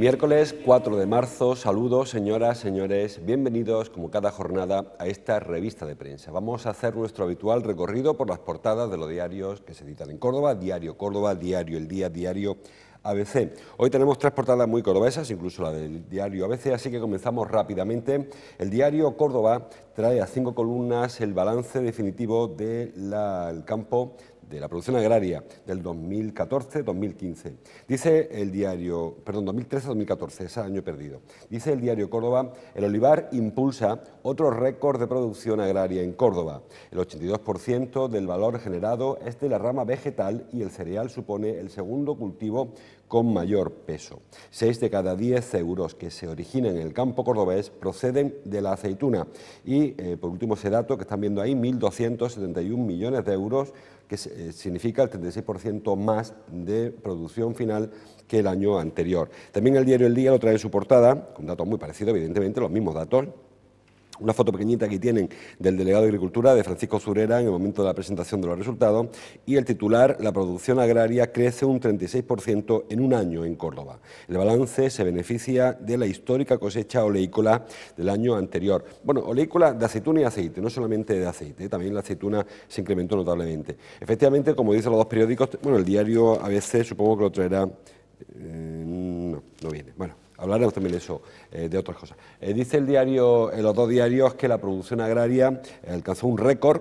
Miércoles 4 de marzo, saludos señoras, señores, bienvenidos como cada jornada a esta revista de prensa. Vamos a hacer nuestro habitual recorrido por las portadas de los diarios que se editan en Córdoba, Diario Córdoba, Diario El Día, Diario ABC. Hoy tenemos tres portadas muy cordobesas, incluso la del diario ABC, así que comenzamos rápidamente. El diario Córdoba trae a cinco columnas el balance definitivo del campo de la producción agraria del 2014-2015. Dice el diario, perdón, 2013-2014, ese año perdido. Dice el diario Córdoba, el olivar impulsa otro récord de producción agraria en Córdoba. El 82% del valor generado es de la rama vegetal y el cereal supone el segundo cultivo con mayor peso. Seis de cada diez euros que se originan en el campo cordobés proceden de la aceituna. Y, eh, por último, ese dato que están viendo ahí, 1.271 millones de euros que eh, significa el 36% más de producción final que el año anterior. También el diario El Día lo trae en su portada, con datos muy parecidos, evidentemente, los mismos datos, una foto pequeñita que tienen del delegado de Agricultura, de Francisco Zurera, en el momento de la presentación de los resultados, y el titular, la producción agraria crece un 36% en un año en Córdoba. El balance se beneficia de la histórica cosecha oleícola del año anterior. Bueno, oleícola de aceituna y aceite, no solamente de aceite, también la aceituna se incrementó notablemente. Efectivamente, como dicen los dos periódicos, bueno, el diario a veces supongo que lo traerá... Eh, no, no viene. Bueno hablaremos también de eso, eh, de otras cosas. Eh, dice el diario, eh, los dos diarios, que la producción agraria alcanzó un récord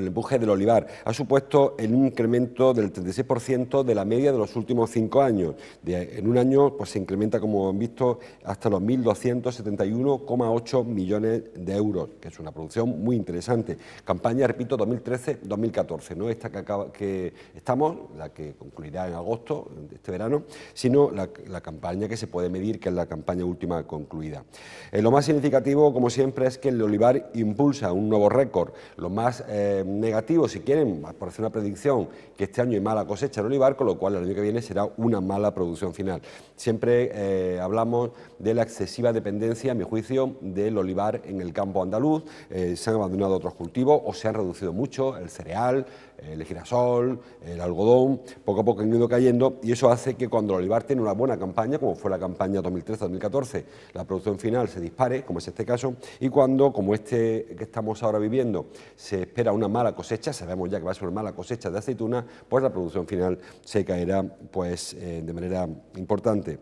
el empuje del olivar. Ha supuesto el incremento del 36% de la media de los últimos cinco años. en un año pues, se incrementa, como han visto, hasta los 1.271,8 millones de euros, que es una producción muy interesante. Campaña, repito, 2013-2014, no esta que, estamos, la que concluirá en agosto, de este verano, sino la, campaña que se puede medir, que es la campaña última concluida. Eh, lo más significativo, como siempre, es que el olivar impulsa un nuevo récord. Lo más eh, negativo, si quieren, por hacer una predicción, que este año hay mala cosecha en olivar, con lo cual el año que viene será una mala producción final. Siempre eh, hablamos de la excesiva dependencia, a mi juicio, del olivar en el campo andaluz. Eh, se han abandonado otros cultivos o se han reducido mucho, el cereal, el girasol, el algodón, poco a poco han ido cayendo y eso hace que cuando el olivar tiene una buena campaña, como fue la campaña 2013-2014, la producción final se dispare, como es este caso, y cuando, como este que estamos ahora viviendo, se espera una mala cosecha, sabemos ya que va a ser una mala cosecha de aceituna, pues la producción final se caerá pues, eh, de manera importante.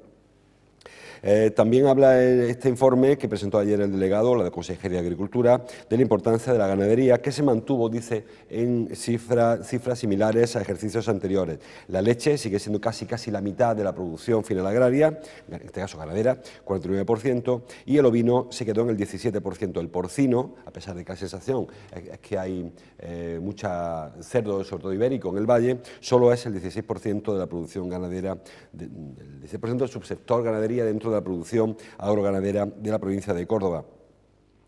Eh, también habla eh, este informe que presentó ayer el delegado, la Consejería de Agricultura, de la importancia de la ganadería, que se mantuvo, dice, en cifras similares a ejercicios anteriores. La leche sigue siendo casi, casi la mitad de la producción final agraria, en este caso ganadera, 49%, y el ovino se quedó en el 17%. El porcino, a pesar de que la sensación es que hay eh, mucha cerdo, sobre todo ibérico, en el valle, solo es el 16% de la producción ganadera, el 16% del subsector ganadería dentro de la producción agroganadera de la provincia de Córdoba.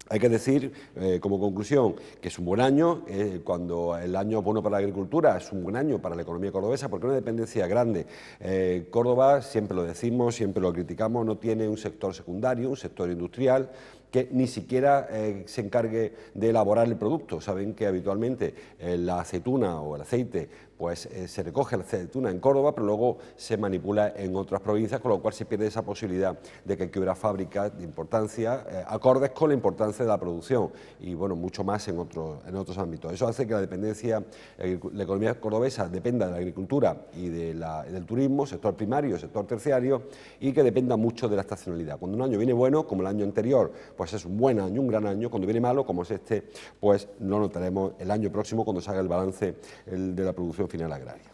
Hay que decir, eh, como conclusión, que es un buen año, eh, cuando el año bueno para la agricultura es un buen año para la economía cordobesa, porque es una dependencia grande. Eh, Córdoba, siempre lo decimos, siempre lo criticamos, no tiene un sector secundario, un sector industrial, que ni siquiera se encargue de elaborar el producto. Saben que habitualmente la aceituna o el aceite pues eh, se recoge la aceituna en Córdoba, pero luego se manipula en otras provincias, con lo cual se pierde esa posibilidad de que hubiera fábricas de importancia, eh, acordes con la importancia de la producción y, bueno, mucho más en, en otros ámbitos. Eso hace que la dependencia, la economía cordobesa dependa de la agricultura y del turismo, sector primario, sector terciario, y que dependa mucho de la estacionalidad. Cuando un año viene bueno, como el año anterior, pues es un buen año, un gran año, cuando viene malo, como es este, pues no notaremos el año próximo cuando salga el balance de la producción Final Agraria.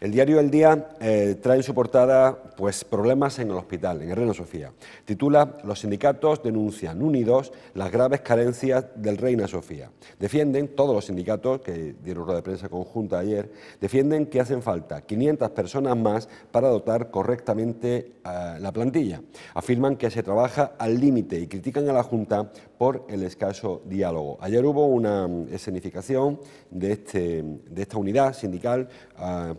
El diario El Día eh, trae en su portada pues, problemas en el hospital, en el Reina Sofía. Titula Los sindicatos denuncian unidos las graves carencias del Reina Sofía. Defienden, todos los sindicatos que dieron rueda de prensa conjunta ayer, defienden que hacen falta 500 personas más para dotar correctamente la plantilla. Afirman que se trabaja al límite y critican a la Junta por el escaso diálogo. Ayer hubo una escenificación de, este, de esta unidad sindical ah,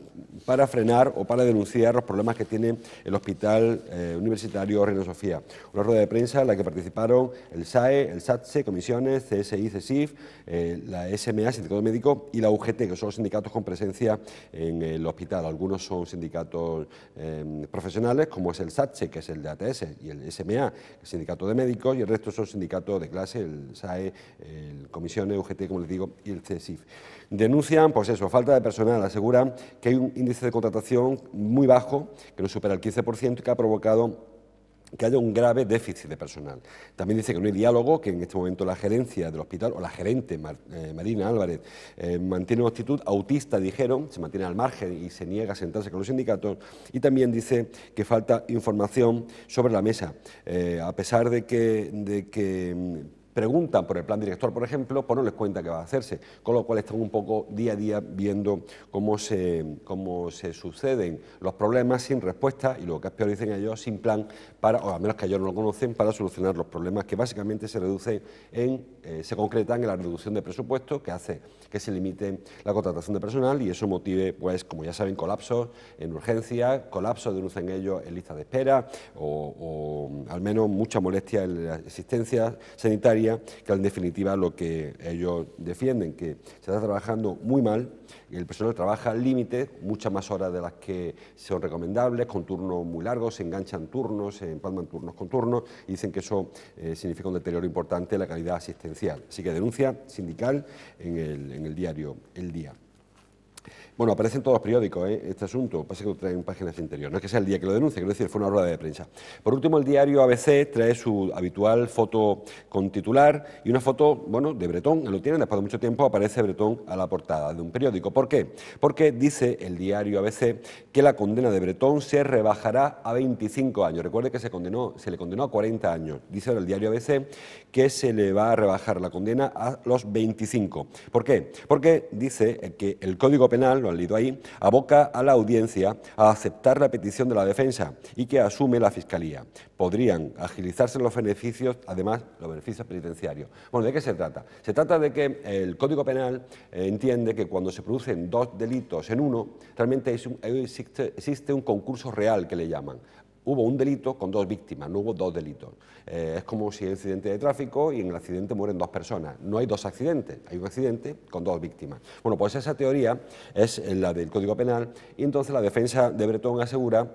para frenar o para denunciar los problemas que tiene el Hospital eh, Universitario Reina Sofía. Una rueda de prensa en la que participaron el SAE, el SATSE, comisiones, CSI, CESIF, eh, la SMA, Sindicato de Médico, y la UGT, que son los sindicatos con presencia en el hospital. Algunos son sindicatos em, profesionales, como es el SATSE, que es el de ATS, y el SMA, el Sindicato de Médicos, y el resto son sindicatos de clase, el SAE, el Comisión EuGT, como les digo, y el CESIF. Denuncian, pues eso, falta de personal, aseguran que hay un índice de contratación muy bajo, que no supera el 15% y que ha provocado que haya un grave déficit de personal. También dice que no hay diálogo, que en este momento la gerencia del hospital o la gerente eh, Marina Álvarez eh, mantiene una actitud autista, dijeron, se mantiene al margen y se niega a sentarse con los sindicatos. Y también dice que falta información sobre la mesa, eh, a pesar de que, de que mm, preguntan por el plan director, por ejemplo, pues no les cuenta que va a hacerse, con lo cual están un poco día a día viendo cómo se, cómo se suceden los problemas sin respuesta y lo que es peor dicen ellos, sin plan para, o al menos que ellos no lo conocen, para solucionar los problemas que básicamente se reducen en, eh, se concretan en la reducción de presupuesto que hace que se limite la contratación de personal y eso motive, pues, como ya saben, colapsos en urgencias, colapsos denuncian ellos en lista de espera o, o al menos mucha molestia en la asistencia sanitaria que en definitiva lo que ellos defienden, que se está trabajando muy mal, el personal trabaja al límite, muchas más horas de las que son recomendables, con turnos muy largos, se enganchan turnos, se empalman turnos con turnos, y dicen que eso eh, significa un deterioro importante en la calidad asistencial. Así que denuncia sindical en el diario El Día. Bueno, aparecen todos los periódicos ¿eh? este asunto, pasa que lo traen páginas interiores. No es que sea el día que lo denuncie, quiero decir, fue una rueda de prensa. Por último, el diario ABC trae su habitual foto con titular y una foto, bueno, de Bretón, lo tienen, después de mucho tiempo aparece Bretón a la portada de un periódico. ¿Por qué? Porque dice el diario ABC que la condena de Bretón se rebajará a 25 años. Recuerde que se, condenó, se le condenó a 40 años. Dice ahora el diario ABC que se le va a rebajar la condena a los 25. ¿Por qué? Porque dice que el Código Penal lo han leído ahí, aboca a la audiencia a aceptar la petición de la defensa y que asume la Fiscalía. Podrían agilizarse los beneficios, además, los beneficios penitenciarios. Bueno, ¿de qué se trata? Se trata de que el Código Penal eh, entiende que cuando se producen dos delitos en uno, realmente eh, existe un concurso real que le llaman hubo un delito con dos víctimas, no hubo dos delitos. Eh, es como si hay un accidente de tráfico y en el accidente mueren dos personas. No hay dos accidentes, hay un accidente con dos víctimas. Bueno, pues esa teoría es la del Código Penal y entonces la defensa de Bretón asegura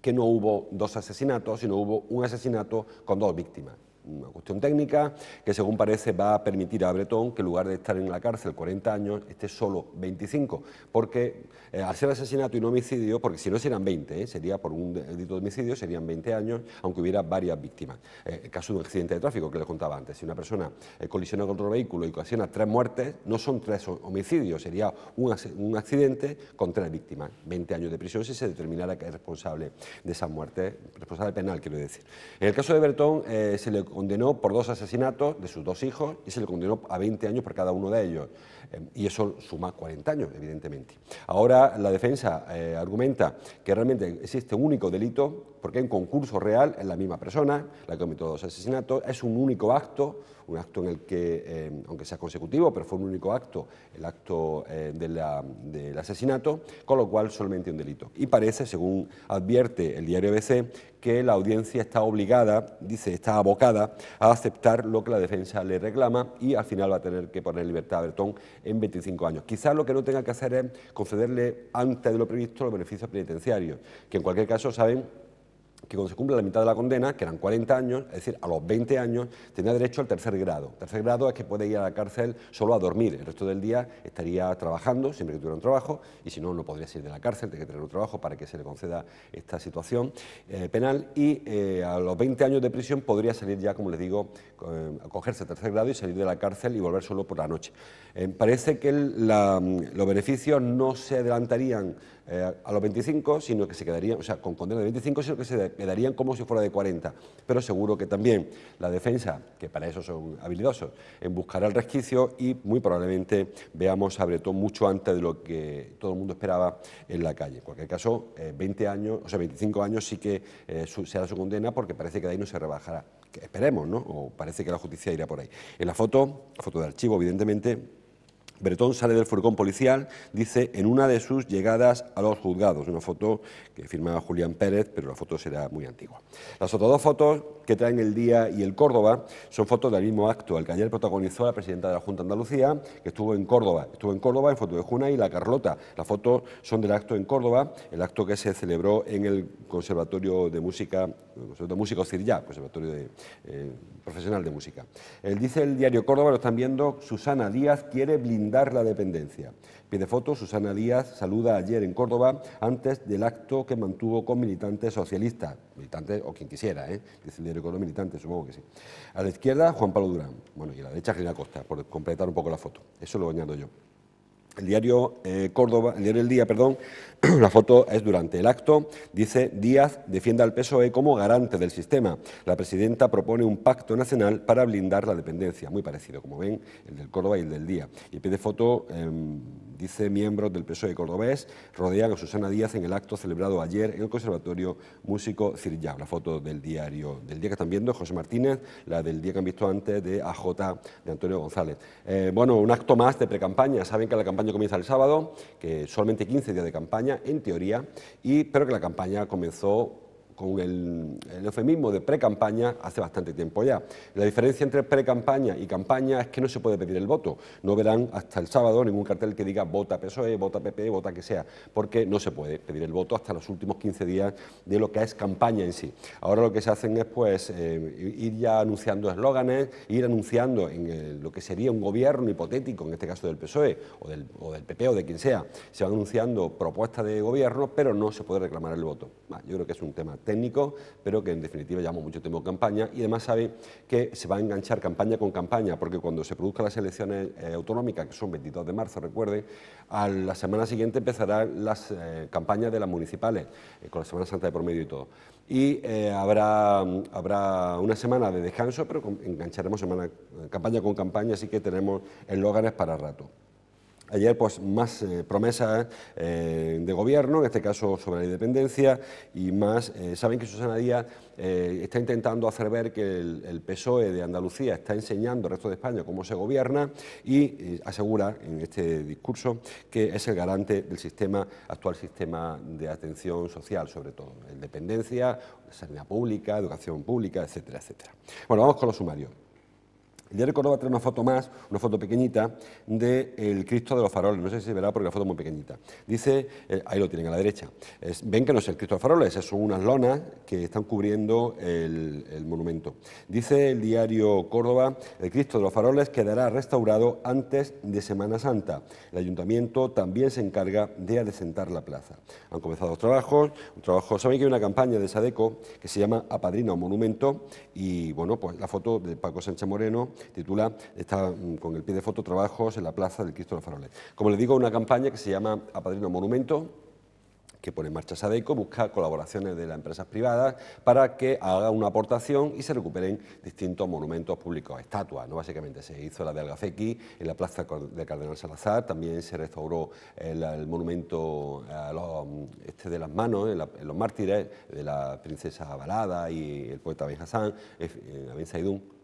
que no hubo dos asesinatos, sino hubo un asesinato con dos víctimas una cuestión técnica que según parece va a permitir a Bretón que en lugar de estar en la cárcel 40 años esté solo 25, porque hacer eh, al ser asesinato y homicidio, porque si no serían 20, eh, sería por un delito de homicidio, serían 20 años, aunque hubiera varias víctimas. Eh, el caso de un accidente de tráfico que les contaba antes, si una persona colisiona con otro vehículo y ocasiona tres muertes, no son tres homicidios, sería un, un accidente con tres víctimas, 20 años de prisión si se determinara que es responsable de esa muerte responsable penal quiero decir. En el caso de Bretón se le condenó por dos asesinatos de sus dos hijos y se le condenó a 20 años por cada uno de ellos. Em, y eso suma 40 años, evidentemente. Ahora la defensa eh, argumenta que realmente existe un único delito porque en concurso real en la misma persona, la que cometió dos asesinatos, es un único acto un acto en el que, eh, aunque sea consecutivo, pero fue un único acto, el acto eh, del asesinato, con lo cual solamente un delito. Y parece, según advierte el diario ABC, que la audiencia está obligada, dice, está abocada a aceptar lo que la defensa le reclama y al final va a tener que poner en libertad a Bertón en 25 años. Quizás lo que no tenga que hacer es concederle antes de lo previsto los beneficios penitenciarios, que en cualquier caso saben que cuando se cumple la mitad de la condena, que eran 40 años, es decir, a los 20 años, tenía derecho al tercer grado. tercer grado es que puede ir a la cárcel solo a dormir, el resto del día estaría trabajando, siempre que tuviera un trabajo, y si no, no podría salir de la cárcel, tiene que tener un trabajo para que se le conceda esta situación eh, penal, y eh, a los 20 años de prisión podría salir ya, como les digo, eh, a cogerse tercer grado y salir de la cárcel y volver solo por la noche. parece que mm, los beneficios no se adelantarían eh, a los 25, sino que se quedarían, o sea, con condena de 25, sino que se quedarían como si fuera de 40. Pero seguro que también la defensa, que para eso son habilidosos, en buscará el resquicio y muy probablemente veamos a Bretón mucho antes de lo que todo el mundo esperaba en la calle. En cualquier caso, 20 eh, años, o sea, 25 años sí que eh, será su condena porque parece que de ahí no se rebajará. Que esperemos, ¿no? O parece que la justicia irá por ahí. En la foto, foto de archivo, evidentemente, Bretón sale del furgón policial, dice, en una de sus llegadas a los juzgados. Una foto que firmaba Julián Pérez, pero la foto será muy antigua. Las otras dos fotos que traen el día y el Córdoba son fotos del mismo acto, el que ayer protagonizó la presidenta de la Junta de Andalucía, que estuvo en Córdoba. Estuvo en Córdoba en foto de Juna y la Carlota. Las fotos son del acto en Córdoba, el acto que se celebró en el Conservatorio de Música, Conservatorio de Música Ocirillá, Conservatorio de, eh, Profesional de Música. Él eh, dice el diario Córdoba, lo están viendo, Susana Díaz quiere blindar dar la dependencia. Pide de foto, Susana Díaz saluda ayer en Córdoba antes del acto que mantuvo con militantes socialistas, militantes o quien quisiera, ¿eh? dice el diario Córdoba, militantes, supongo que sí. A la izquierda, Juan Pablo Durán, bueno, y a la derecha, Gina Costa, por completar un poco la foto. Eso lo añado yo. El diario eh, Córdoba, el diario El Día, perdón, La foto es durante el acto. Dice Díaz defiende al PSOE como garante del sistema. La presidenta propone un pacto nacional para blindar la dependencia. Muy parecido, como ven, el del Córdoba y el del Día. Y pide foto, em, dice miembros del PSOE cordobés rodean a Susana Díaz en el acto celebrado ayer en el Conservatorio Músico Cirillá. La foto del diario del día que están viendo, José Martínez, la del día que han visto antes de AJ de Antonio González. Eh, bueno, un acto más de precampaña. Saben que la campaña comienza el sábado, que solamente 15 días de campaña en teoría, y, espero que la campaña comenzó con el, eufemismo de pre-campaña hace bastante tiempo ya. La diferencia entre pre-campaña y campaña es que no se puede pedir el voto. No verán hasta el sábado ningún cartel que diga vota PSOE, vota PP, vota que sea, porque no se puede pedir el voto hasta los últimos 15 días de lo que es campaña en sí. Ahora lo que se hacen es pues eh, ir ya anunciando eslóganes, ir anunciando en lo que sería un gobierno hipotético, en este caso del PSOE o del, o PP o de quien sea, se van anunciando propuestas de gobierno, pero no se puede reclamar el voto. yo creo que es un tema técnico, pero que en definitiva llevamos mucho tiempo en campaña y además sabe que se va a enganchar campaña con campaña, porque cuando se produzcan las elecciones eh, autonómicas, que son 22 de marzo, recuerde, a la semana siguiente empezarán las eh, campañas de las municipales, eh, con la Semana Santa de por medio y todo. Y habrá, habrá una semana de descanso, pero engancharemos semana, campaña con campaña, así que tenemos eslóganes para rato. Ayer, pues, más eh, promesas eh, de gobierno, en este caso sobre la independencia, y más. Eh, saben que Susana Díaz está intentando hacer ver que el, PSOE de Andalucía está enseñando al resto de España cómo se gobierna y asegura en este discurso que es el garante del sistema, actual sistema de atención social, sobre todo, en dependencia, sanidad pública, educación pública, etcétera, etcétera. Bueno, vamos con los sumarios. El diario Córdoba trae una foto más, una foto pequeñita, del el Cristo de los faroles. No sé si se verá porque la foto es muy pequeñita. Dice, eh, ahí lo tienen a la derecha. ven que no es el Cristo de los faroles, son unas lonas que están cubriendo el, monumento. Dice el diario Córdoba, el Cristo de los faroles quedará restaurado antes de Semana Santa. El ayuntamiento también se encarga de adecentar la plaza. Han comenzado los trabajos. Un trabajo, Saben que hay una campaña de Sadeco que se llama Apadrina un monumento y, bueno, pues la foto de Paco Sánchez Moreno titula, está mm, con el pie de foto, Trabajos en la Plaza del Cristo de los Faroles. Como le digo, una campaña que se llama Apadrino Monumento, que pone en marcha Sadeco, busca colaboraciones de las empresas privadas para que haga una aportación y se recuperen distintos monumentos públicos, estatuas, ¿no? básicamente se hizo la de algazequi en la plaza de Cardenal Salazar, también se restauró el, monumento mm, este de las manos, en, los mártires, de la princesa Balada y el poeta Ben Hassan, eh, eh, Ben Saidún,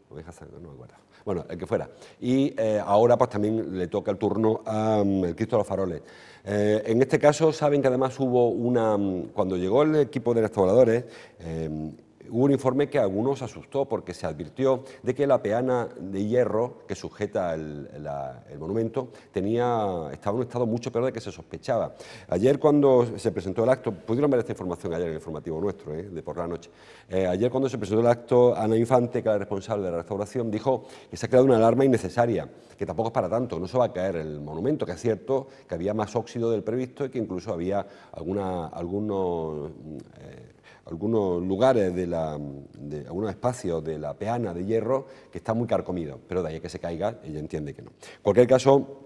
bueno, el que fuera. Y eh, ahora pues también le toca el turno ...a mm, el Cristo de los Faroles. Eh, en este caso saben que además hubo una... Mm, cuando llegó el equipo de restauradores, Hubo un informe que a algunos asustó porque se advirtió de que la peana de hierro que sujeta el, monumento tenía, estaba en un estado mucho peor de que se sospechaba. Ayer cuando se presentó el acto, pudieron ver esta información ayer en el informativo nuestro, eh, de por la noche, eh, ayer cuando se presentó el acto, Ana Infante, que era responsable de la restauración, dijo que se ha creado una alarma innecesaria, que tampoco es para tanto, no se va a caer el monumento, que es cierto que había más óxido del previsto y que incluso había algunos... Eh, algunos lugares, de, la, algunos espacios de la peana de hierro que está muy carcomido, pero de ahí a que se caiga, ella entiende que no. En cualquier caso,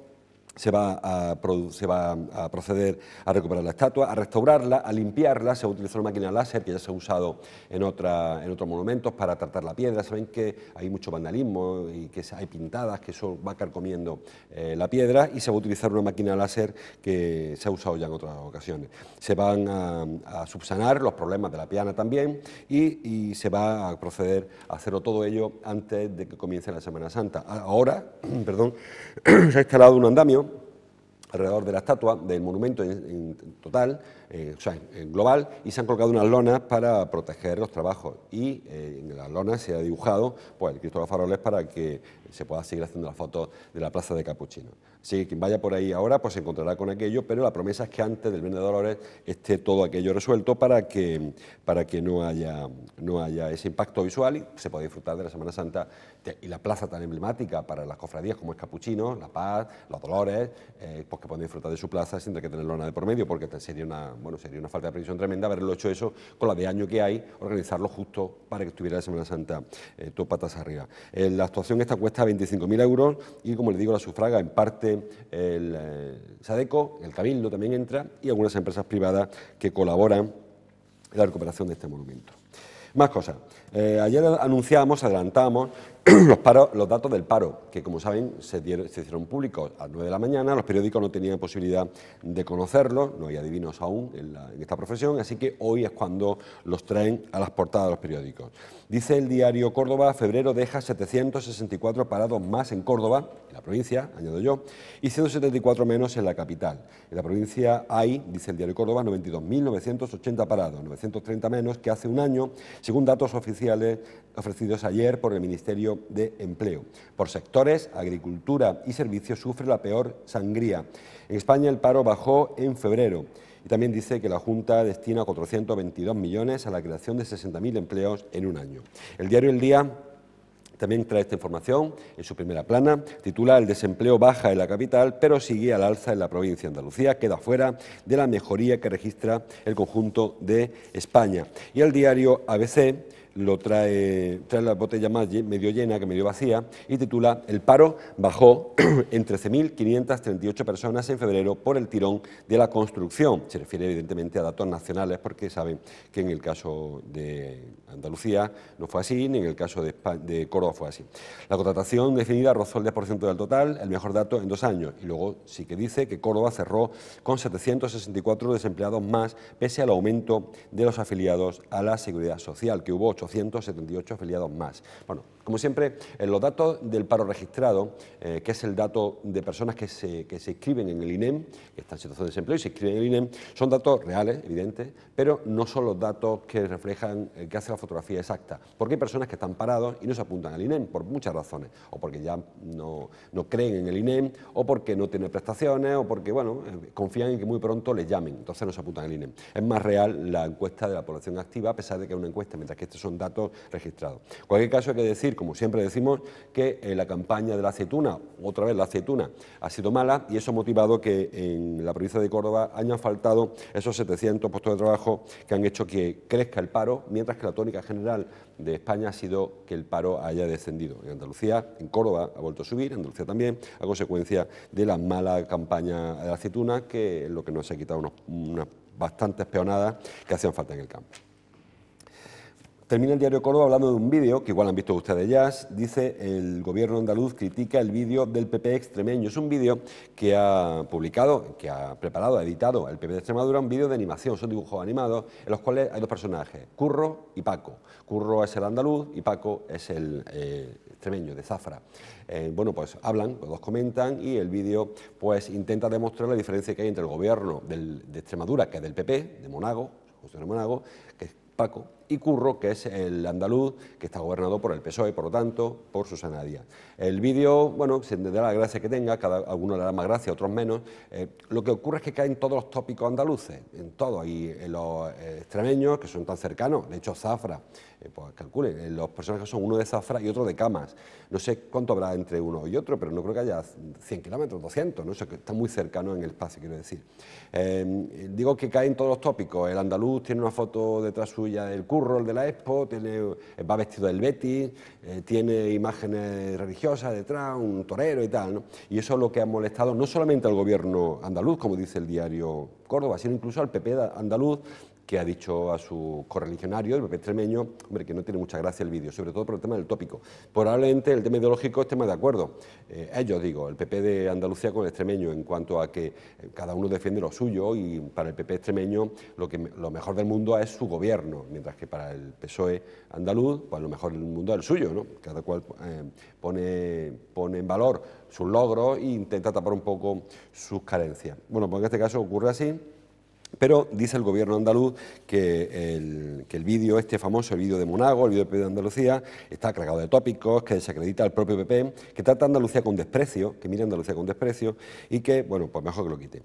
se va, a se va a proceder a recuperar la estatua, a restaurarla, a limpiarla. Se va a utilizar una máquina láser que ya se ha usado en, otra, en otros monumentos para tratar la piedra. Saben que hay mucho vandalismo y que hay pintadas que eso va a carcomiendo comiendo eh, la piedra y se va a utilizar una máquina láser que se ha usado ya en otras ocasiones. Se van a, subsanar los problemas de la piana también y, y, se va a proceder a hacerlo todo ello antes de que comience la Semana Santa. Ahora, perdón, se ha instalado un andamio alrededor de la estatua, del monumento en, total, eh, global, y se han colocado unas lonas para proteger los trabajos. Y eh, en las lonas se ha dibujado pues, el Cristo de los Faroles para que se pueda seguir haciendo las fotos de la Plaza de Capuchino. Sí, quien vaya por ahí ahora pues se encontrará con aquello, pero la promesa es que antes del Viernes de Dolores esté todo aquello resuelto para que, para que no, haya, no haya ese impacto visual y se pueda disfrutar de la Semana Santa y la plaza tan emblemática para las cofradías como es Capuchino, La Paz, Los Dolores, eh, pues que pueden disfrutar de su plaza sin tener que tenerlo lona de por medio, porque sería una, bueno, sería una falta de previsión tremenda haberlo hecho eso con la de año que hay, organizarlo justo para que estuviera la Semana Santa eh, todo patas arriba. Eh, la actuación esta cuesta 25.000 euros y como les digo, la sufraga en parte el eh, SADECO, el Cabildo también entra y algunas empresas privadas que colaboran en la recuperación de este monumento. Más cosas. Eh, ayer anunciamos, adelantamos los, datos del paro, que como saben se, hicieron públicos a las 9 de la mañana, los periódicos no tenían posibilidad de conocerlos, no hay adivinos aún en esta profesión, así que hoy es cuando los traen a las portadas de los periódicos. Dice el diario Córdoba, febrero deja 764 parados más en Córdoba, en la provincia, añado yo, y 174 menos en la capital. En la provincia hay, dice el diario Córdoba, 92.980 parados, 930 menos que hace un año, según datos oficiales ofrecidos ayer por el Ministerio de Empleo. Por sectores, agricultura y servicios sufre la peor sangría. En España el paro bajó en febrero. Y también dice que la Junta destina 422 millones a la creación de 60.000 empleos en un año. El diario El Día también trae esta información en su primera plana. Titula El desempleo baja en la capital, pero sigue al alza en la provincia de Andalucía. Queda fuera de la mejoría que registra el conjunto de España. Y el diario ABC lo trae, trae la botella más medio llena que medio vacía y titula El paro bajó en 13.538 personas en febrero por el tirón de la construcción. Se refiere evidentemente a datos nacionales porque saben que en el caso de Andalucía no fue así, ni en el caso de, Córdoba fue así. La contratación definida rozó el 10% del total, el mejor dato en dos años. Y luego sí que dice que Córdoba cerró con 764 desempleados más pese al aumento de los afiliados a la seguridad social, que hubo 178 afiliados más. Bueno, como siempre, eh, los datos del paro registrado, eh, que es el dato de personas que se, que se inscriben en el INEM, que están en situación de desempleo y se inscriben en el INEM, son datos reales, evidentes, pero no son los datos que reflejan, eh, que hace la fotografía exacta. Porque hay personas que están parados y no se apuntan al INEM por muchas razones, o porque ya no, creen en el INEM, o porque no tienen prestaciones, o porque, bueno, confían en que muy pronto les llamen, entonces no se apuntan al INEM. Es más real la encuesta de la población activa, a pesar de que es una encuesta, mientras que estos son datos registrados. En cualquier caso, hay que decir como siempre decimos, que eh, la campaña de la aceituna, otra vez la aceituna, ha sido mala y eso ha motivado que en la provincia de Córdoba hayan faltado esos 700 puestos de trabajo que han hecho que crezca el paro, mientras que la tónica general de España ha sido que el paro haya descendido. En Andalucía, en Córdoba ha vuelto a subir, en Andalucía también, a consecuencia de la mala campaña de la aceituna, que es lo que nos ha quitado unas bastantes peonadas que hacían falta en el campo. Termina el diario Córdoba hablando de un vídeo, que igual han visto ustedes ya, dice el gobierno andaluz critica el vídeo del PP extremeño. Es un vídeo que ha publicado, que ha preparado, ha editado el PP de Extremadura, un vídeo de animación, son dibujos animados, en los cuales hay dos personajes, Curro y Paco. Curro es el andaluz y Paco es el eh, extremeño, de Zafra. Eh, bueno, pues hablan, los dos comentan y el vídeo pues intenta demostrar la diferencia que hay entre el gobierno de Extremadura, que es del PP, de Monago, de Monago, que es Paco, y Curro, que es el andaluz, que está gobernado por el PSOE, por lo tanto, por Susana Díaz. El vídeo, bueno, se dará la gracia que tenga, cada alguno le dará más gracia, otros menos. Eh, lo que ocurre es que caen todos los tópicos andaluces, en todo, y en los extremeños, que son tan cercanos, de hecho, Zafra, eh, pues calculen, eh, los personajes son uno de Zafra y otro de Camas. No sé cuánto habrá entre uno y otro, pero no creo que haya 100 kilómetros, 200, no sé, que está muy cercano en el espacio, quiero decir. digo que caen todos los tópicos, el andaluz tiene una foto detrás suya del Curro, rol de la expo, eh, va vestido del Betis, eh, tiene imágenes religiosas detrás, un torero y tal. Y eso es lo que ha molestado no solamente al gobierno andaluz, como dice el diario Córdoba, sino incluso al PP andaluz, que ha dicho a su correligionario, el PP Extremeño, hombre, que no tiene mucha gracia el vídeo, sobre todo por el tema del tópico. Probablemente el tema ideológico esté más de acuerdo. Eh, ellos, digo, el PP de Andalucía con el extremeño, en cuanto a que eh, cada uno defiende lo suyo y para el PP extremeño lo, que, lo mejor del mundo es su gobierno, mientras que para el PSOE andaluz, pues lo mejor del mundo es el suyo, ¿no? Cada cual eh, pone, pone en valor sus logros e intenta tapar un poco sus carencias. Bueno, pues en este caso ocurre así pero dice el gobierno andaluz que el, vídeo, este famoso, el vídeo de Monago, el vídeo del PP de Andalucía, está cargado de tópicos, que desacredita al propio PP, que trata a Andalucía con desprecio, que mire a Andalucía con desprecio y que, bueno, pues mejor que lo quite.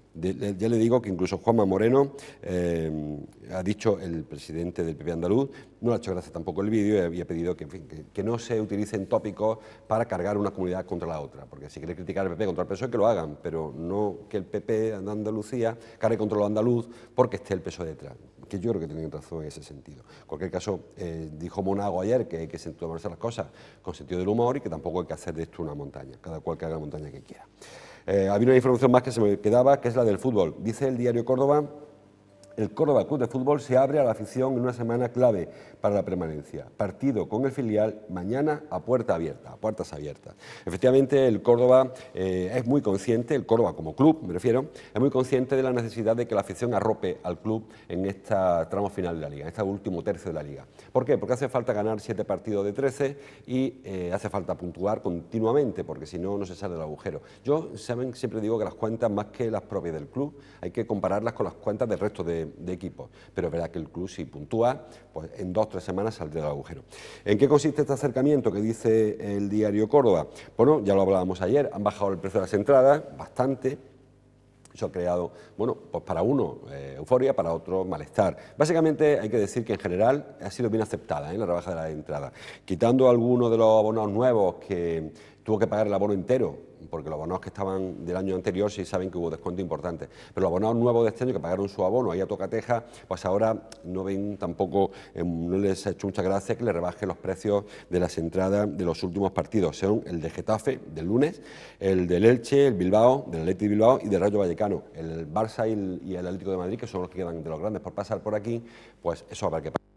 ya le digo que incluso Juanma Moreno, eh, ha dicho el presidente del PP andaluz, no le ha hecho gracia tampoco el vídeo y había pedido que, no se utilicen tópicos para cargar una comunidad contra la otra, porque si quiere criticar al PP contra el PSOE, que lo hagan, pero no que el PP de Andalucía cargue contra lo andaluz porque esté el peso detrás, que yo creo que tienen razón en ese sentido. En cualquier caso, eh, dijo Monago ayer que hay que tomarse las cosas con sentido del humor y que tampoco hay que hacer de esto una montaña, cada cual que haga la montaña que quiera. Eh, había una información más que se me quedaba, que es la del fútbol. Dice el diario Córdoba el Córdoba Club de Fútbol se abre a la afición en una semana clave para la permanencia. Partido con el filial mañana a puerta abierta, a puertas abiertas. Efectivamente, el Córdoba eh, es muy consciente, el Córdoba como club, me refiero, es muy consciente de la necesidad de que la afición arrope al club en esta tramo final de la liga, en este último tercio de la liga. ¿Por qué? Porque hace falta ganar siete partidos de 13 y eh, hace falta puntuar continuamente, porque si no, no se sale del agujero. Yo saben, siempre digo que las cuentas, más que las propias del club, hay que compararlas con las cuentas del resto de de, Pero es verdad que el club, si puntúa, pues en dos o tres semanas saldrá del agujero. ¿En qué consiste este acercamiento que dice el diario Córdoba? Bueno, ya lo hablábamos ayer, han bajado el precio de las entradas bastante, eso ha creado, bueno, pues para uno eh, euforia, para otro malestar. Básicamente hay que decir que en general ha sido bien aceptada ¿eh? la rebaja de la entrada, quitando algunos de los abonados nuevos que tuvo que pagar el abono entero, porque los abonados que estaban del año anterior sí saben que hubo descuento importante. Pero los abonados nuevos de este año que pagaron su abono ahí a Tocateja, pues ahora no ven tampoco, eh, no les ha hecho mucha gracia que le rebajen los precios de las entradas de los últimos partidos. Son el de Getafe del lunes, el del Elche, el Bilbao, del de Bilbao y del Rayo Vallecano. El Barça y el, Atlético de Madrid, que son los que quedan de los grandes por pasar por aquí, pues eso habrá que pagar.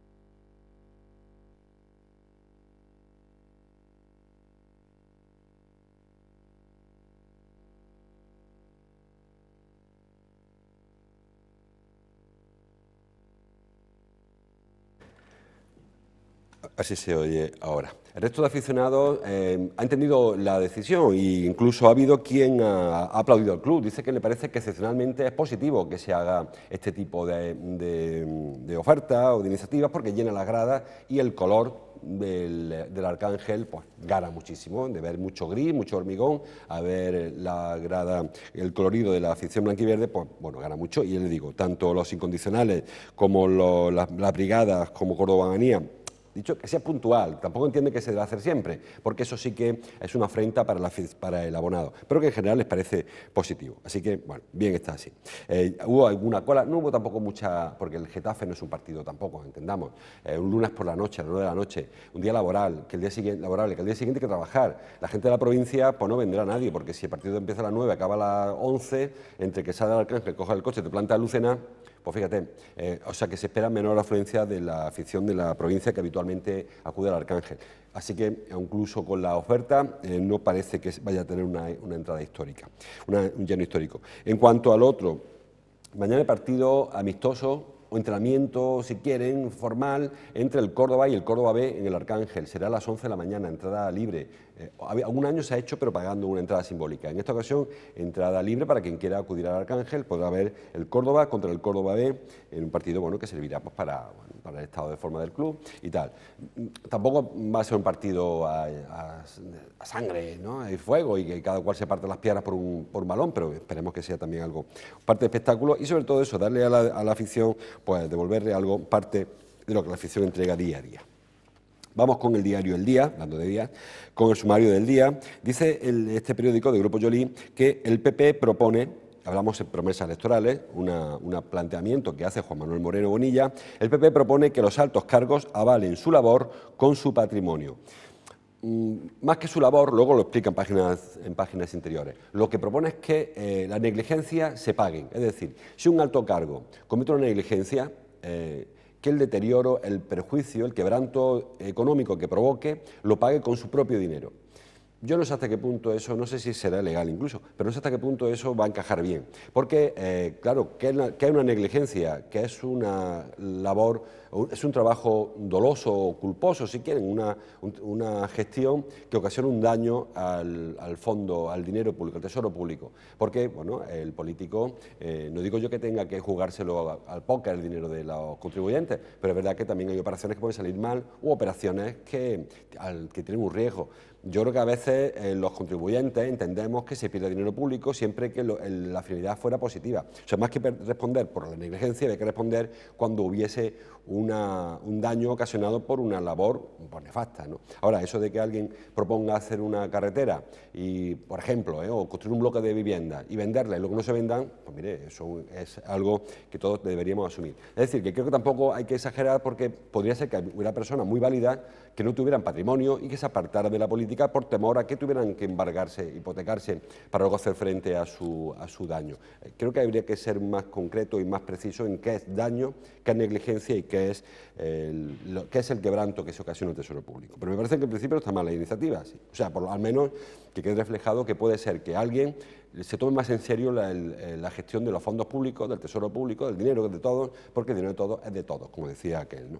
Así se oye ahora. El resto de aficionados eh, ha entendido la decisión e incluso ha habido quien ha, aplaudido al club. Dice que le parece que excepcionalmente es positivo que se haga este tipo de, de, ofertas o de iniciativas porque llena las gradas y el color del, del, Arcángel pues gana muchísimo, de ver mucho gris, mucho hormigón, a ver la grada, el colorido de la afición blanquiverde, pues bueno, gana mucho. Y le digo, tanto los incondicionales como las, brigadas como Córdoba dicho que sea puntual, tampoco entiende que se debe hacer siempre, porque eso sí que es una afrenta para, el abonado, pero que en general les parece positivo. Así que, bueno, bien está así. Eh, hubo alguna cola, no hubo tampoco mucha, porque el Getafe no es un partido tampoco, entendamos. Eh, un lunes por la noche, a las 9 de la noche, un día laboral, que el día siguiente, laborable, que el día siguiente hay que trabajar. La gente de la provincia, pues no vendrá a nadie, porque si el partido empieza a las 9, acaba a las 11, entre que sale al arcángel, que coja el coche, te planta a Lucena, pues fíjate, eh, o sea que se espera menor afluencia de la afición de la provincia que habitualmente acude al Arcángel. Así que incluso con la oferta eh, no parece que vaya a tener una, entrada histórica, un lleno histórico. En cuanto al otro, mañana el partido amistoso o entrenamiento, si quieren, formal, entre el Córdoba y el Córdoba B en el Arcángel. Será a las 11 de la mañana, entrada libre. Eh, algún año se ha hecho, pero pagando una entrada simbólica. En esta ocasión, entrada libre para quien quiera acudir al Arcángel, podrá ver el Córdoba contra el Córdoba B, en un partido bueno, que servirá pues, para, el estado de forma del club y tal. Mm, tampoco va a ser un partido a, sangre, ¿no? Hay fuego y que cada cual se parte las piernas por un, por balón, pero esperemos que sea también algo parte de espectáculo y sobre todo eso, darle a la, a afición, pues devolverle algo parte de lo que la afición entrega día a día. Vamos con el diario El Día, dando de día, con el sumario del día. Dice este periódico de Grupo Jolí que el PP propone, hablamos en promesas electorales, un planteamiento que hace Juan Manuel Moreno Bonilla, el PP propone que los altos cargos avalen su labor con su patrimonio. Mm, más que su labor, luego lo explica en páginas, en páginas interiores. Lo que propone es que eh, la negligencia se paguen. Es decir, si un alto cargo comete una negligencia, eh, que el deterioro, el perjuicio, el quebranto económico que provoque, lo pague con su propio dinero. Yo no sé hasta qué punto eso, no sé si será legal incluso, pero no sé hasta qué punto eso va a encajar bien. Porque, eh, claro, que, hay una negligencia, que es una labor, es un trabajo doloso o culposo, si quieren, una, gestión que ocasiona un daño al, fondo, al dinero público, al tesoro público. Porque, bueno, el político, eh, no digo yo que tenga que jugárselo al póker el dinero de los contribuyentes, pero es verdad que también hay operaciones que pueden salir mal u operaciones que, que tienen un riesgo yo creo que a veces eh, los contribuyentes entendemos que se pierde dinero público siempre que la finalidad fuera positiva. O sea, más que responder por la negligencia, hay que responder cuando hubiese un daño ocasionado por una labor por pues, nefasta. Ahora, eso de que alguien proponga hacer una carretera y, por ejemplo, ¿eh? o construir un bloque de vivienda y venderla y luego no se vendan, pues mire, eso es algo que todos deberíamos asumir. Es decir, que creo que tampoco hay que exagerar porque podría ser que una persona muy válida que no tuvieran patrimonio y que se apartaran de la política por temor a que tuvieran que embargarse, hipotecarse, para luego hacer frente a su, daño. Eh, creo que habría que ser más concreto y más preciso en qué es daño, qué es negligencia y qué es, el, eh, qué es el quebranto que se ocasiona el Tesoro Público. Pero me parece que en principio no está mal la iniciativa, o sea, por, al menos que quede reflejado que puede ser que alguien se tome más en serio la, eh, gestión de los fondos públicos, del tesoro público, del dinero de todos, porque el dinero de todos es de todos, como decía aquel. ¿no?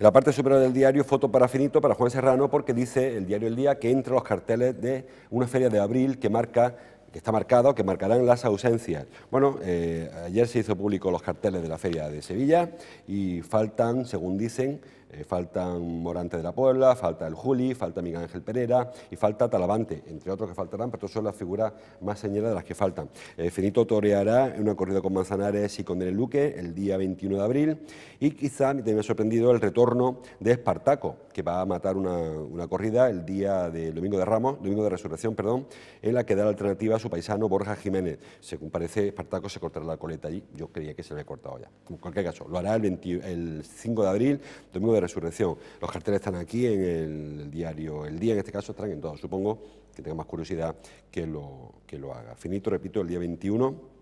En la parte superior del diario, foto para Finito, para Juan Serrano, porque dice el diario El Día que entran los carteles de una feria de abril que marca que está marcado que marcarán las ausencias. Bueno, eh, ayer se hizo público los carteles de la Feria de Sevilla y faltan, según dicen, eh, faltan Morante de la Puebla, falta el Juli, falta Miguel Ángel Pereira y falta Talavante, entre otros que faltarán, pero son las figuras más señaladas de las que faltan. Eh, Finito toreará en una corrida con Manzanares y con Daniel Luque el día 21 de abril y quizá me ha sorprendido el retorno de Espartaco, que va a matar una, corrida el día de Domingo de Ramos, Domingo de Resurrección, perdón, en la que da la alternativa a su paisano Borja Jiménez. Según parece, Espartaco se cortará la coleta allí, yo creía que se le había cortado ya. En cualquier caso, lo hará el, el 5 de abril, Domingo de resurrección. Los carteles están aquí en el diario El Día, en este caso están en todos. Supongo que tenga más curiosidad que lo, que lo haga. Finito, repito, el día 21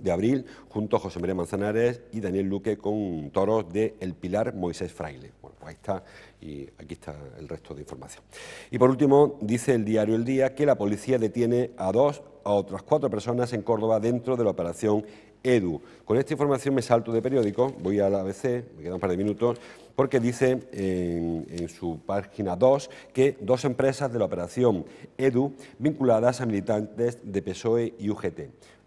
de abril, junto a José María Manzanares y Daniel Luque con toros de El Pilar Moisés Fraile. Bueno, pues ahí está, y aquí está el resto de información. Y por último, dice el diario El Día que la policía detiene a dos a otras cuatro personas en Córdoba dentro de la operación edu. Con esta información me salto de periódico, voy a la ABC, me quedan un par de minutos, porque dice en, en su página 2 que dos empresas de la operación edu vinculadas a militantes de PSOE y UGT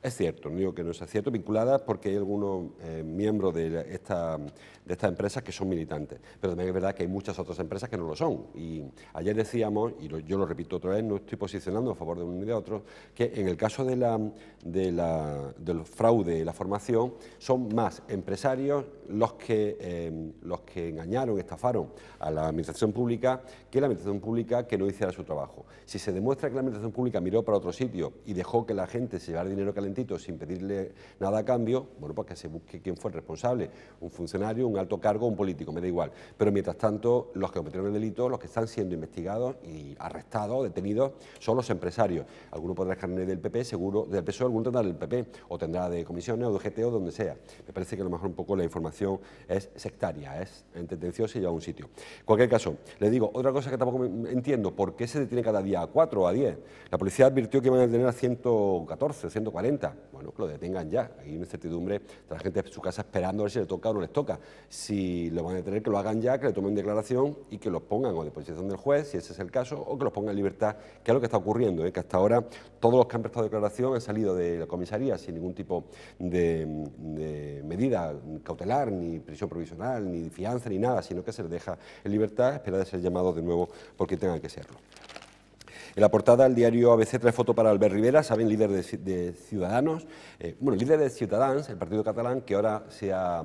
es cierto, no digo que no sea cierto, vinculada porque hay algunos eh, miembros de, esta, de estas empresas que son militantes, pero también es verdad que hay muchas otras empresas que no lo son. Y ayer decíamos, y yo lo repito otra vez, no estoy posicionando a favor de uno ni de otro, que en el caso de del fraude y la formación son más empresarios los que, em, los que engañaron, estafaron a la administración pública que la administración pública que no hiciera su trabajo. Si se demuestra que la administración pública miró para otro sitio y dejó que la gente se llevara dinero que sin pedirle nada a cambio, bueno, pues que se busque quién fue el responsable, un funcionario, un alto cargo, un político, me da igual. Pero mientras tanto, los que cometieron el delito, los que están siendo investigados y arrestados, detenidos, son los empresarios. Alguno podrá carnet del PP, seguro, del PSOE, alguno tendrá del PP, o tendrá de comisiones o de GTO, donde sea. Me parece que a lo mejor un poco la información es sectaria, es entretenciosa y lleva a un sitio. En cualquier caso, le digo, otra cosa que tampoco entiendo, ¿por qué se detiene cada día a 4 o a 10? La policía advirtió que iban a detener a 114, 140, bueno, que lo detengan ya. Hay una incertidumbre la gente en su casa esperando a ver si le toca o no les toca. Si lo van a detener, que lo hagan ya, que le tomen declaración y que los pongan o a disposición del juez, si ese es el caso, o que los pongan en libertad, que es lo que está ocurriendo, ¿eh? que hasta ahora todos los que han prestado declaración han salido de la comisaría sin ningún tipo de, medida cautelar, ni prisión provisional, ni fianza, ni nada, sino que se les deja en libertad, espera de ser llamados de nuevo porque tengan que serlo. En la portada, el diario ABC trae foto para Albert Rivera, saben, líder de, Ciudadanos, eh, bueno, líder de Ciudadanos, el partido catalán, que ahora se ha,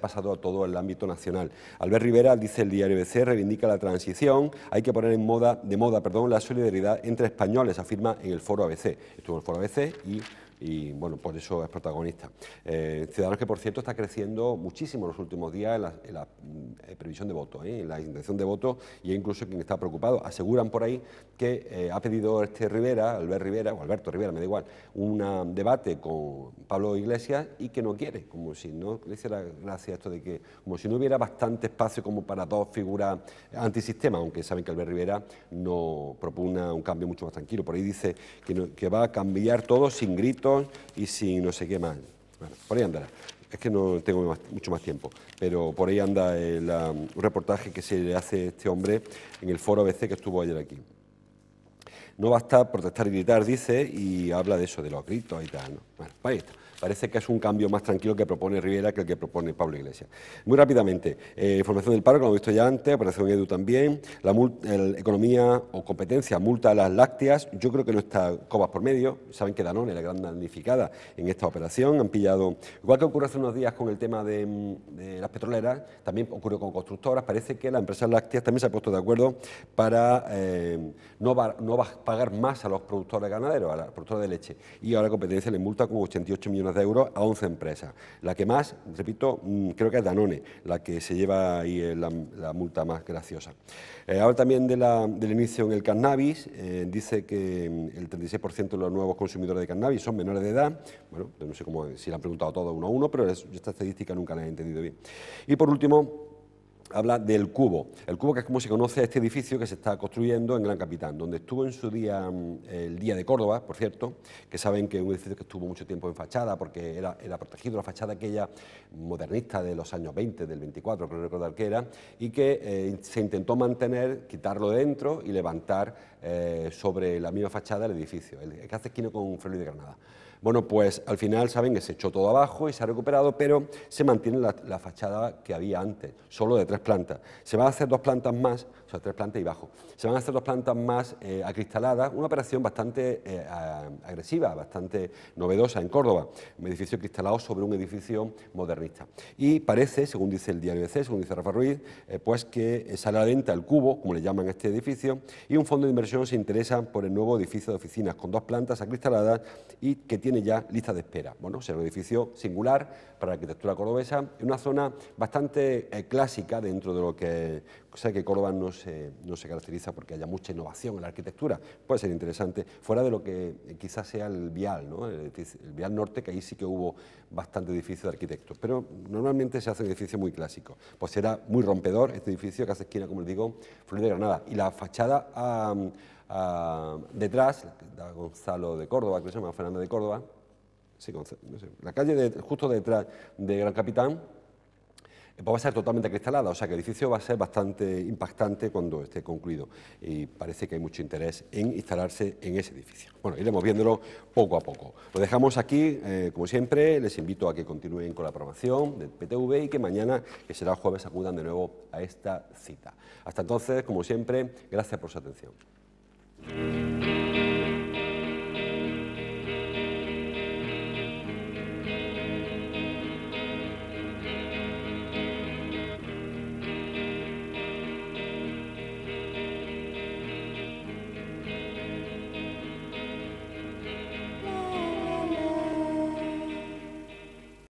pasado a todo el ámbito nacional. Albert Rivera, dice el diario ABC, reivindica la transición, hay que poner en moda, de moda perdón, la solidaridad entre españoles, afirma en el foro ABC. Estuvo en el foro ABC y y bueno, por eso es protagonista. Eh, Ciudadanos que por cierto está creciendo muchísimo en los últimos días en la, mm, eh, previsión de votos ¿eh? en la intención de voto y incluso quien está preocupado. Aseguran por ahí que ha pedido este Rivera, Albert Rivera o Alberto Rivera, me da igual, un ah, debate con Pablo Iglesias y que no quiere, como si no le hiciera gracia esto de que, como si no hubiera bastante espacio como para dos figuras antisistema, aunque saben que Albert Rivera no propugna un cambio mucho más tranquilo. Por ahí dice que, que va a cambiar todo sin gritos y sin no sé qué más. Bueno, por ahí andará. Es que no tengo mucho más tiempo, pero por ahí anda el, um, reportaje que se le hace a este hombre en el foro ABC que estuvo ayer aquí. No basta protestar y gritar, dice, y habla de eso, de los gritos y tal. Parece que es un cambio más tranquilo que propone Rivera que el que propone Pablo Iglesias. Muy rápidamente, eh, información del paro, como hemos visto ya antes, operación EDU también, la economía o competencia, multa a las lácteas, yo creo que no está Cobas por medio, saben que Danone, la gran damnificada en esta operación, han pillado, igual que ocurrió hace unos días con el tema de, las petroleras, también ocurrió con constructoras, parece que las empresas lácteas también se han puesto de acuerdo para eh, no, no pagar más a los productores ganaderos, a los productores de leche. Y ahora la competencia le multa con 88 millones de euros a 11 empresas. La que más, repito, mm, creo que es Danone, la que se lleva ahí eh, la, multa más graciosa. Eh, ahora también del inicio en el cannabis, eh, dice que mm, el 36% de los nuevos consumidores de cannabis son menores de edad. Bueno, no sé cómo, si la han preguntado todo todos uno a uno, pero esta estadística nunca la he entendido bien. Y por último, habla del cubo. El cubo que es como se conoce este edificio que se está construyendo en Gran Capitán, donde estuvo en su día mm, el Día de Córdoba, por cierto, que saben que es un edificio que estuvo mucho tiempo en fachada porque era, protegido la fachada aquella modernista de los años 20, del 24, creo recordar que era, y que eh, se intentó mantener, quitarlo dentro y levantar eh, sobre la misma fachada el edificio, el que hace esquina con Frelui de Granada. Bueno, pues al final saben que se echó todo abajo y se ha recuperado, pero se mantiene la, fachada que había antes, solo de tres plantas. Se van a hacer dos plantas más o sea, tres plantas y bajo. Se van a hacer dos plantas más eh, acristaladas, una operación bastante eh, agresiva, bastante novedosa en Córdoba, un edificio cristalado sobre un edificio modernista. Y parece, según dice el diario BC, según dice Rafa Ruiz, eh, pues que sale a la el cubo, como le llaman a este edificio, y un fondo de inversión se interesa por el nuevo edificio de oficinas con dos plantas acristaladas y que tiene ya lista de espera. Bueno, será un edificio singular para la arquitectura cordobesa, en una zona bastante clásica dentro de lo que sea que Córdoba no se, no se caracteriza porque haya mucha innovación en la arquitectura, puede ser interesante, fuera de lo que eh, quizás sea el vial, ¿no? el, vial norte, que ahí sí que hubo bastante edificio de arquitectos, pero normalmente se hace un edificio muy clásico, pues era muy rompedor este edificio que hace esquina, como les digo, Flor de Granada, y la fachada detrás, de Gonzalo de Córdoba, que se llama Fernando de Córdoba, sí, la calle justo detrás de Gran Capitán, va a ser totalmente cristalada, o sea que el edificio va a ser bastante impactante cuando esté concluido y parece que hay mucho interés en instalarse en ese edificio. Bueno, iremos viéndolo poco a poco. Lo dejamos aquí, eh, como siempre, les invito a que continúen con la programación del PTV y que mañana, que será jueves, acudan de nuevo a esta cita. Hasta entonces, como siempre, gracias por su atención.